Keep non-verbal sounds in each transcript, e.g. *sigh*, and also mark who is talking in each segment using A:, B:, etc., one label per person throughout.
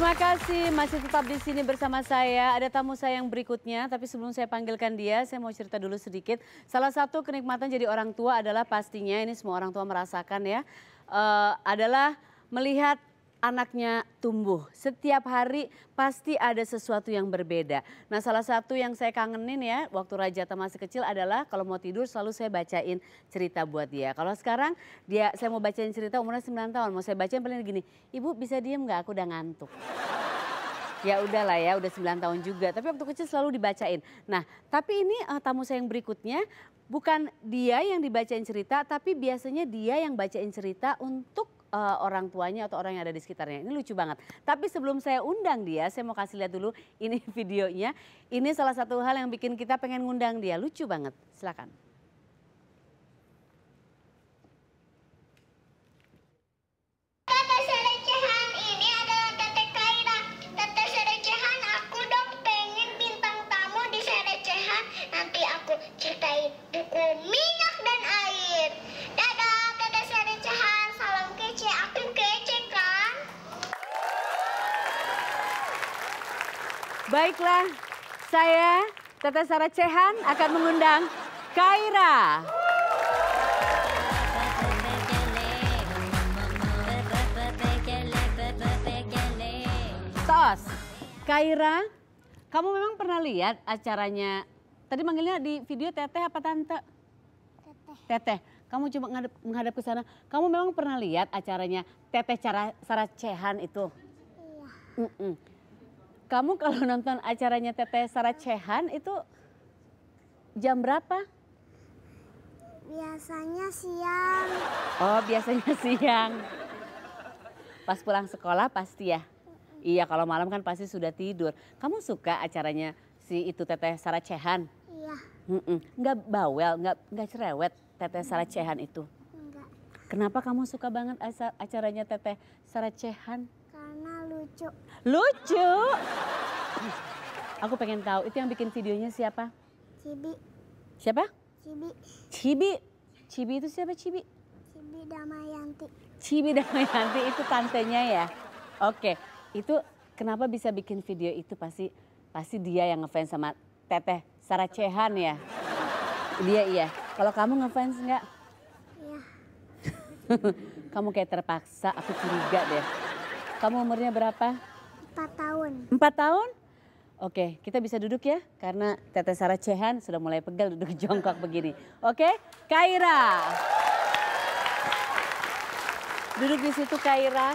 A: Terima kasih masih tetap di sini bersama saya. Ada tamu saya yang berikutnya, tapi sebelum saya panggilkan dia, saya mau cerita dulu sedikit. Salah satu kenikmatan jadi orang tua adalah pastinya ini semua orang tua merasakan ya, uh, adalah melihat anaknya tumbuh. Setiap hari pasti ada sesuatu yang berbeda. Nah salah satu yang saya kangenin ya waktu raja Rajata masih kecil adalah kalau mau tidur selalu saya bacain cerita buat dia. Kalau sekarang dia saya mau bacain cerita umurnya 9 tahun. Mau saya bacain paling gini, ibu bisa diem gak aku udah ngantuk. *laughs* Ya udahlah ya, udah 9 tahun juga. Tapi waktu kecil selalu dibacain. Nah, tapi ini uh, tamu saya yang berikutnya bukan dia yang dibacain cerita, tapi biasanya dia yang bacain cerita untuk uh, orang tuanya atau orang yang ada di sekitarnya. Ini lucu banget. Tapi sebelum saya undang dia, saya mau kasih lihat dulu ini *laughs* videonya. Ini salah satu hal yang bikin kita pengen ngundang dia. Lucu banget. Silakan. Baiklah, saya Tete Sarah Cehan akan mengundang Kaira. Tos, Kaira, kamu memang pernah lihat acaranya, tadi manggilnya di video Teteh apa Tante? Teteh. Teteh, kamu coba menghadap, menghadap ke sana. Kamu memang pernah lihat acaranya Teteh Cara Sarah Cehan itu? Iya. Mm -mm. Kamu kalau nonton acaranya Teteh Sarah Cehan itu jam berapa?
B: Biasanya siang. Oh, biasanya *laughs* siang.
A: Pas pulang sekolah pasti ya? Iya, kalau malam kan pasti sudah tidur. Kamu suka acaranya si itu Teteh Sarah Cehan? Iya. Mm Nggak bawel, enggak nggak cerewet Teteh Sarah Cehan itu? Enggak. Kenapa kamu suka banget acaranya Teteh Sarah Cehan? Lucu. Lucu? Aku pengen tahu, itu yang bikin videonya siapa? Cibi. Siapa? Cibi. Cibi. Cibi itu siapa Cibi?
B: Cibi Damayanti.
A: Cibi Damayanti itu tantenya ya? Oke, itu kenapa bisa bikin video itu pasti pasti dia yang ngefans sama Teteh Sarah Cehan ya? Dia iya. Kalau kamu ngefans enggak? Iya. *laughs* kamu kayak terpaksa, aku curiga deh. Kamu umurnya berapa? Empat tahun. Empat tahun? Oke, kita bisa duduk ya, karena Teteh Sarah Cehan sudah mulai pegal duduk *laughs* jongkok begini. Oke, Kaira. Duduk di situ Kaira.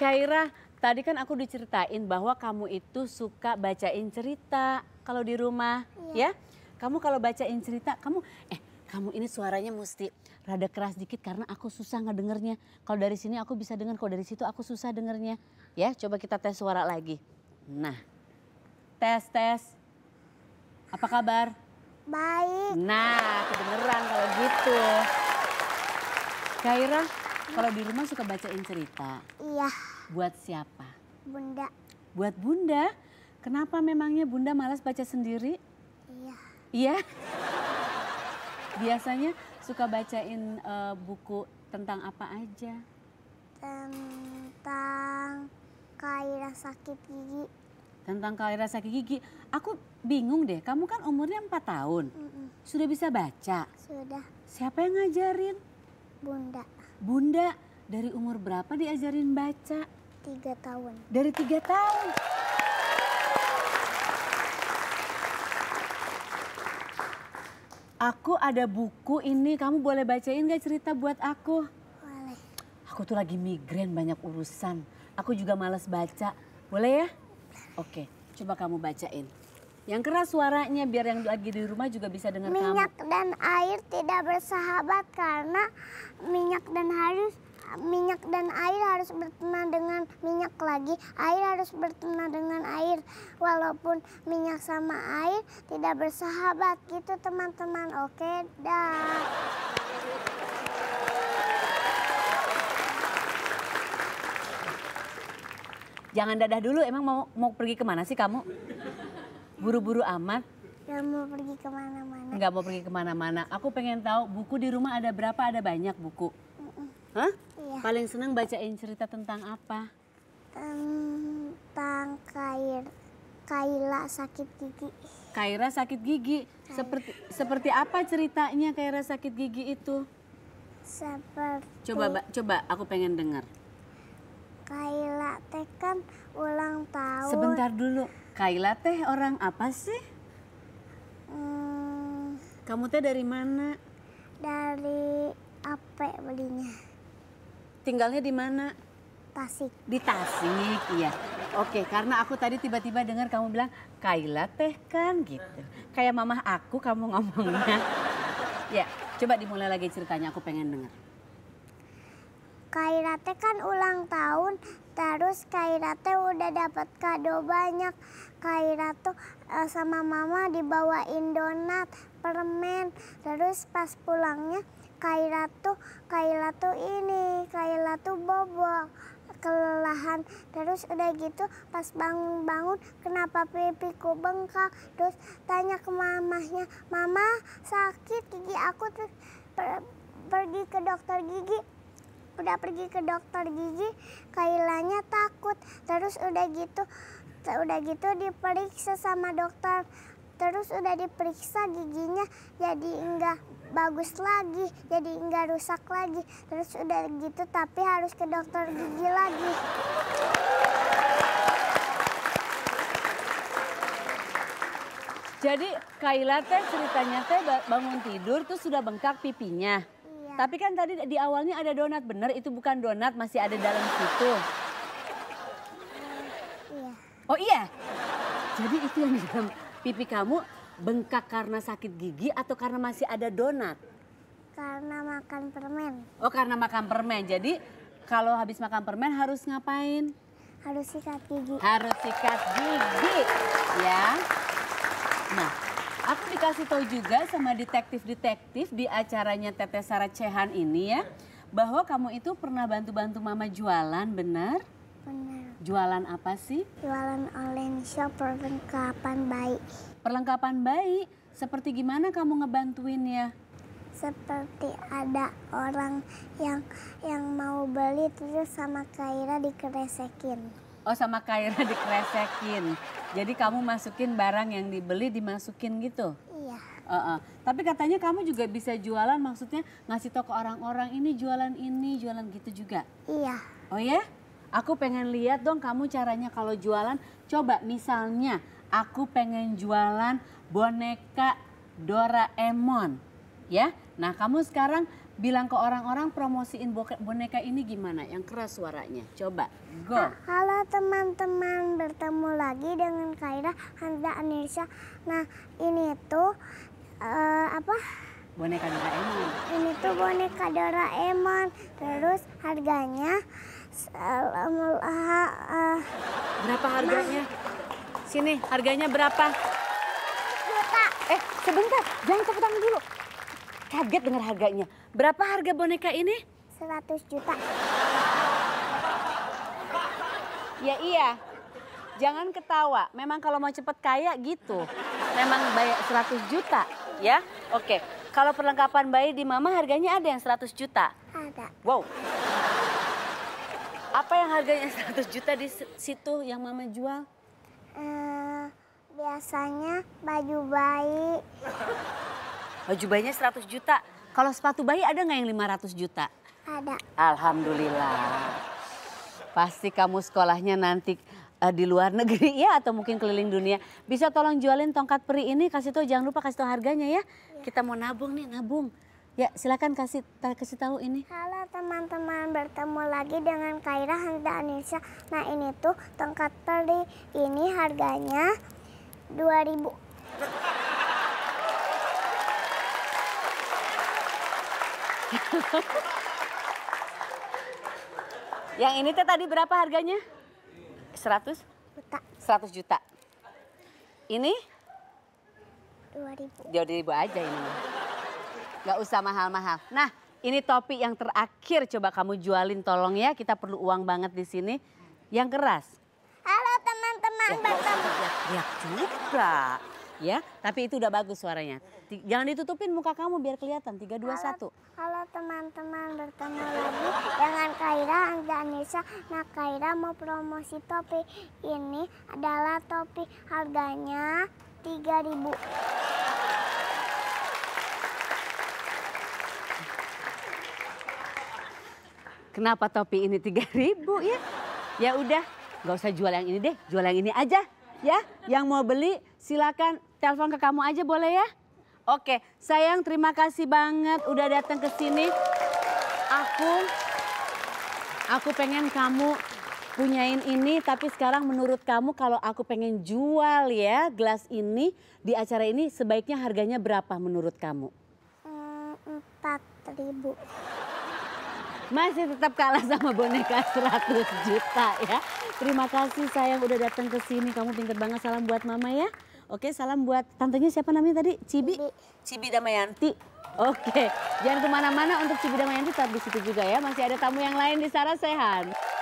A: Kaira, tadi kan aku diceritain bahwa kamu itu suka bacain cerita kalau di rumah, iya. ya? Kamu kalau bacain cerita, kamu eh kamu ini suaranya mesti rada keras dikit karena aku susah ngedengernya. Kalau dari sini aku bisa dengar, kalau dari situ aku susah dengernya. Ya, coba kita tes suara lagi. Nah, tes, tes. Apa kabar? Baik. Nah, kedengeran kalau gitu. Kaira, kalau di rumah suka bacain cerita? Iya. Buat siapa? Bunda. Buat Bunda? Kenapa memangnya Bunda malas baca sendiri? Iya. Iya? Biasanya suka bacain uh, buku
B: tentang apa aja? Tentang Kaira sakit gigi.
A: Tentang Kaira sakit gigi. Aku bingung deh, kamu kan umurnya 4 tahun. Mm -mm. Sudah bisa baca? Sudah. Siapa yang ngajarin? Bunda. Bunda, dari umur berapa diajarin baca?
B: Tiga tahun.
A: Dari tiga tahun? Aku ada buku ini, kamu boleh bacain gak cerita buat aku? Boleh. Aku tuh lagi migrain banyak urusan. Aku juga males baca. Boleh ya?
B: Oke, coba
A: kamu bacain. Yang keras suaranya biar yang lagi di rumah juga bisa dengar kamu. Minyak
B: dan air tidak bersahabat karena minyak dan harus minyak dan air harus bertemu lagi, air harus berteman dengan air. Walaupun minyak sama air tidak bersahabat gitu teman-teman. Oke, dah. Jangan dadah
A: dulu, emang mau mau pergi kemana sih kamu? Buru-buru amat.
B: Gak mau pergi kemana-mana. Gak mau pergi
A: kemana-mana. Aku pengen tahu buku di rumah ada berapa? Ada banyak buku. Mm -mm. Hah?
B: Iya. Paling
A: seneng bacain cerita tentang apa?
B: tentang Kair Kaila sakit gigi.
A: Kaira sakit gigi. Seperti seperti apa ceritanya Kaira sakit gigi itu?
B: Seperti Coba
A: coba aku pengen dengar.
B: Kaila teh kan ulang tahun. Sebentar
A: dulu. Kaila teh orang apa sih?
B: Hmm.
A: Kamu teh dari mana? Dari apa belinya? Tinggalnya di mana? Tasik. Di Tasik, iya. Oke, karena aku tadi tiba-tiba dengar kamu bilang, Kaila teh kan gitu. Kayak mamah aku kamu ngomongnya. ya, coba dimulai lagi ceritanya, aku pengen dengar.
B: Kaila teh kan ulang tahun, terus Kaila teh udah dapat kado banyak. Kaila tuh eh, sama mama dibawain donat, permen. Terus pas pulangnya Kaila tuh, Kaila tuh ini, Kaila tuh bobo kelelahan terus udah gitu pas bangun-bangun kenapa pipiku bengkak terus tanya ke mamahnya mama sakit gigi aku terus per pergi ke dokter gigi udah pergi ke dokter gigi Kailanya takut terus udah gitu udah gitu diperiksa sama dokter terus udah diperiksa giginya jadi enggak bagus lagi, jadi nggak rusak lagi. Terus udah gitu tapi harus ke dokter gigi lagi. Jadi Kaila teh
A: ceritanya teh bangun tidur tuh sudah bengkak pipinya. Iya. Tapi kan tadi di awalnya ada donat, bener itu bukan donat masih ada dalam situ. Iya. Oh iya? Jadi itu yang di dalam pipi kamu Bengkak karena sakit gigi atau karena masih ada donat?
B: Karena makan permen. Oh
A: karena makan permen. Jadi kalau habis makan permen harus ngapain? Harus sikat gigi. Harus sikat gigi. Ya. Nah, aku dikasih tahu juga sama detektif-detektif di acaranya Tete Sarah Cehan ini ya. Bahwa kamu itu pernah bantu-bantu mama jualan, benar? Benar. Jualan apa sih? Jualan online shop perlengkapan bayi. Perlengkapan bayi? Seperti
B: gimana kamu ngebantuin ya? Seperti ada orang yang yang mau beli terus sama Kaira dikeresekin. Oh sama Kaira
A: dikeresekin. Jadi kamu masukin barang yang dibeli dimasukin gitu? Iya. Uh -uh. Tapi katanya kamu juga bisa jualan maksudnya ngasih toko orang-orang ini jualan ini, jualan gitu juga? Iya. Oh ya? Aku pengen lihat dong kamu caranya kalau jualan. Coba misalnya aku pengen jualan boneka Doraemon. Ya, nah kamu sekarang bilang ke orang-orang promosiin boneka ini gimana? Yang keras suaranya. Coba, go. Ah,
B: halo teman-teman, bertemu lagi dengan Kaira Handa Anissa, Nah, ini tuh uh, apa?
A: Boneka Doraemon.
B: Ini tuh boneka Doraemon. Terus harganya Salamullah. Berapa harganya?
A: Sini, harganya berapa? Juta. Eh, sebentar. Jangan tepuk tangan dulu. Kaget dengar harganya. Berapa harga boneka ini?
B: 100 juta.
A: Ya iya. Jangan ketawa. Memang kalau mau cepet kaya gitu. Memang bayar 100 juta, ya? Oke. Kalau perlengkapan bayi di mama harganya ada yang 100 juta? Ada. Wow yang harganya 100 juta di situ yang mama jual? Hmm, biasanya baju bayi. *laughs* Baju bayinya 100 juta. Kalau sepatu bayi ada nggak yang 500 juta? Ada. Alhamdulillah. Pasti kamu sekolahnya nanti uh, di luar negeri ya atau mungkin keliling dunia. Bisa tolong jualin tongkat peri ini, kasih tau jangan lupa kasih tau harganya
B: ya. ya. Kita mau nabung nih, nabung. Ya, silakan kasih kasih tahu ini. Halo teman-teman, bertemu lagi dengan Kaira Handa Anissa. Nah, ini tuh tongkat teri ini harganya 2000.
A: *laughs* Yang ini tuh tadi berapa harganya? 100? Juta. 100 juta. Ini? 2000. 2000 aja ini. Gak usah mahal-mahal. Nah, ini topi yang terakhir coba kamu jualin tolong ya. Kita perlu uang banget di sini. Yang keras. Halo teman-teman. Ya, ya, ya juga. Ya, tapi itu udah bagus suaranya.
B: Jangan ditutupin muka kamu biar kelihatan. Tiga dua satu. Halo teman-teman, bertemu lagi dengan Kaira Anda Anissa. Nah, Kaira mau promosi topi. Ini adalah topi harganya 3000.
A: Kenapa topi ini 3000 ya? Ya udah, nggak usah jual yang ini deh, jual yang ini aja ya. Yang mau beli silakan telepon ke kamu aja boleh ya? Oke, sayang terima kasih banget udah datang ke sini. Aku aku pengen kamu punyain ini tapi sekarang menurut kamu kalau aku pengen jual ya gelas ini di acara ini sebaiknya harganya berapa menurut kamu?
B: Hmm, empat ribu
A: masih tetap kalah sama boneka 100 juta ya. Terima kasih sayang udah datang ke sini. Kamu pinter banget. Salam buat mama ya. Oke, salam buat tantenya siapa namanya tadi? Cibi? Cibi Damayanti. Oke, jangan kemana-mana untuk Cibi Damayanti tetap di situ juga ya. Masih ada tamu yang lain di Sarasehan.